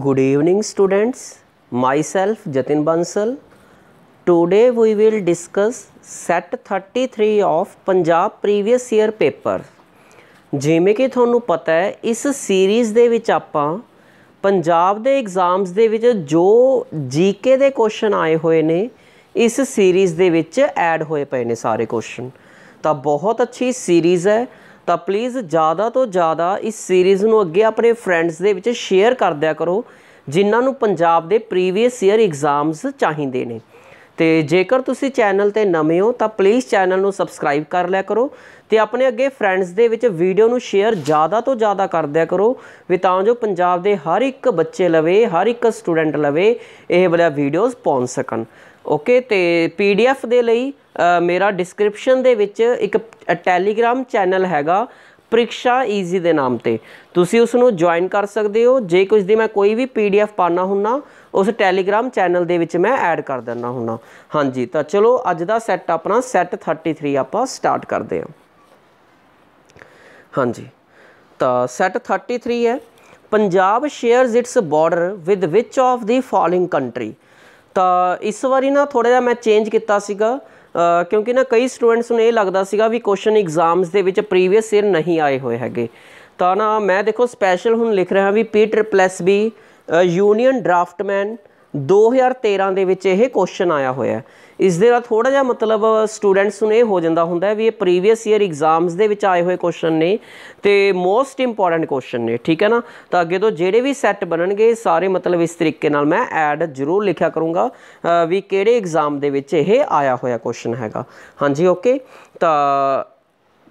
Good evening students, myself Jatin Bansal. Today we will discuss set 33 of Punjab previous year paper. ਜਿਵੇਂ ਕਿ ਤੁਹਾਨੂੰ ਪਤਾ ਹੈ ਇਸ ਸੀਰੀਜ਼ ਦੇ ਵਿੱਚ ਆਪਾਂ ਪੰਜਾਬ ਦੇ ਐਗਜ਼ਾਮਸ ਦੇ ਵਿੱਚ ਜੋ ਜੀਕੇ ਦੇ ਕੁਐਸਚਨ ਆਏ ਹੋਏ ਨੇ ਇਸ ਸੀਰੀਜ਼ ਦੇ ਵਿੱਚ ਐਡ ਹੋਏ ਪਏ ਨੇ ਸਾਰੇ ਕੁਐਸਚਨ ਤਾਂ ਬਹੁਤ ਅੱਛੀ ਸੀਰੀਜ਼ ਹੈ ਤਾਂ ਪਲੀਜ਼ ਜ਼ਿਆਦਾ ਤੋਂ ਜ਼ਿਆਦਾ ਇਸ ਸੀਰੀਜ਼ ਨੂੰ ਅੱਗੇ ਆਪਣੇ ਫਰੈਂਡਸ ਦੇ ਵਿੱਚ ਸ਼ੇਅਰ ਕਰ ਦਿਆ ਕਰੋ ਜਿਨ੍ਹਾਂ ਨੂੰ ਪੰਜਾਬ ਦੇ ਪ੍ਰੀਵੀਅਸ ਈਅਰ ਐਗਜ਼ਾਮਸ ਚਾਹੀਦੇ ਨੇ ਤੇ ਜੇਕਰ ਤੁਸੀਂ ਚੈਨਲ ਤੇ ਨਵੇਂ ਹੋ ਤਾਂ ਪਲੀਜ਼ ਚੈਨਲ ਨੂੰ ਸਬਸਕ੍ਰਾਈਬ ਕਰ ਲਿਆ ਕਰੋ ਤੇ ਆਪਣੇ ਅੱਗੇ ਫਰੈਂਡਸ ਦੇ ਵਿੱਚ ਵੀਡੀਓ ਨੂੰ ਸ਼ੇਅਰ ਜ਼ਿਆਦਾ ਤੋਂ ਜ਼ਿਆਦਾ ਕਰ ਦਿਆ ਕਰੋ ਵੀ ਤਾਂ ਜੋ ਪੰਜਾਬ ਦੇ ਹਰ ਇੱਕ ਬੱਚੇ ਲਵੇ ਹਰ ਇੱਕ ਸਟੂਡੈਂਟ ਲਵੇ ਇਹ ਵਾਲਾ ਵੀਡੀਓਜ਼ ਪਹੁੰਚ ਸਕਣ ਓਕੇ ਤੇ ਪੀਡੀਐਫ ਦੇ ਲਈ ਮੇਰਾ ਡਿਸਕ੍ਰਿਪਸ਼ਨ ਦੇ ਵਿੱਚ ਇੱਕ ਟੈਲੀਗ੍ਰam ਚੈਨਲ ਹੈਗਾ ਪ੍ਰੀਖਿਆ ਈਜ਼ੀ ਦੇ ਨਾਮ ਤੇ ਤੁਸੀਂ ਉਸ ਨੂੰ ਜੁਆਇਨ ਕਰ ਸਕਦੇ ਹੋ ਜੇ ਕੁਝ ਦੀ ਮੈਂ ਕੋਈ ਵੀ ਪੀਡੀਐਫ ਪਾਣਾ ਹੁੰਨਾ ਉਸ ਟੈਲੀਗ੍ਰam ਚੈਨਲ ਦੇ ਵਿੱਚ ਮੈਂ ਐਡ ਕਰ ਦਿੰਨਾ ਹੁੰਨਾ ਹਾਂਜੀ ਤਾਂ ਚਲੋ ਅੱਜ ਦਾ ਸੈੱਟ ਆਪਣਾ ਸੈੱਟ 33 ਆਪਾਂ ਸਟਾਰਟ ਕਰਦੇ ਹਾਂ ਹਾਂਜੀ ਤਾਂ ਸੈੱਟ 33 ਹੈ Punjab shares its border with which of the following country ਤਾਂ ਇਸ ਵਾਰੀ ਨਾ ਥੋੜਾ ਜਿਹਾ ਮੈਂ ਚੇਂਜ ਕੀਤਾ ਸੀਗਾ ਕਿਉਂਕਿ ਨਾ ਕਈ ਸਟੂਡੈਂਟਸ ਨੂੰ ਇਹ ਲੱਗਦਾ ਸੀਗਾ ਵੀ ਕੁਐਸਚਨ ਐਗਜ਼ਾਮਸ ਦੇ ਵਿੱਚ ਪ੍ਰੀਵੀਅਸ ਈਅਰ ਨਹੀਂ ਆਏ ਹੋਏ ਹੈਗੇ ਤਾਂ ਨਾ ਮੈਂ ਦੇਖੋ ਸਪੈਸ਼ਲ ਹੁਣ ਲਿਖ ਰਿਹਾ ਵੀ P triple S B union draftsman 2013 ਦੇ ਵਿੱਚ ਇਹ ਕੁਐਸਚਨ ਆਇਆ ਹੋਇਆ ਹੈ ਇਸ ਦੇ ਨਾਲ ਥੋੜਾ ਜਿਹਾ ਮਤਲਬ ਸਟੂਡੈਂਟਸ ਨੂੰ ਇਹ ਹੋ ਜਾਂਦਾ ਹੁੰਦਾ ਵੀ ਇਹ ਪ੍ਰੀਵੀਅਸ ਈਅਰ ਐਗਜ਼ਾਮਸ ਦੇ ਵਿੱਚ ਆਏ ਹੋਏ ਕੁਐਸਚਨ ਨੇ ਤੇ ਮੋਸਟ ਇੰਪੋਰਟੈਂਟ ਕੁਐਸਚਨ ਨੇ ਠੀਕ ਹੈ ਨਾ ਤਾਂ ਅੱਗੇ ਤੋਂ ਜਿਹੜੇ ਵੀ ਸੈੱਟ ਬਣਨਗੇ ਸਾਰੇ ਮਤਲਬ ਇਸ ਤਰੀਕੇ ਨਾਲ ਮੈਂ ਐਡ ਜ਼ਰੂਰ ਲਿਖਿਆ ਕਰੂੰਗਾ ਵੀ ਕਿਹੜੇ ਐਗਜ਼ਾਮ ਦੇ ਵਿੱਚ ਇਹ ਆਇਆ ਹੋਇਆ ਕੁਐਸਚਨ ਹੈਗਾ ਹਾਂਜੀ ਓਕੇ ਤਾਂ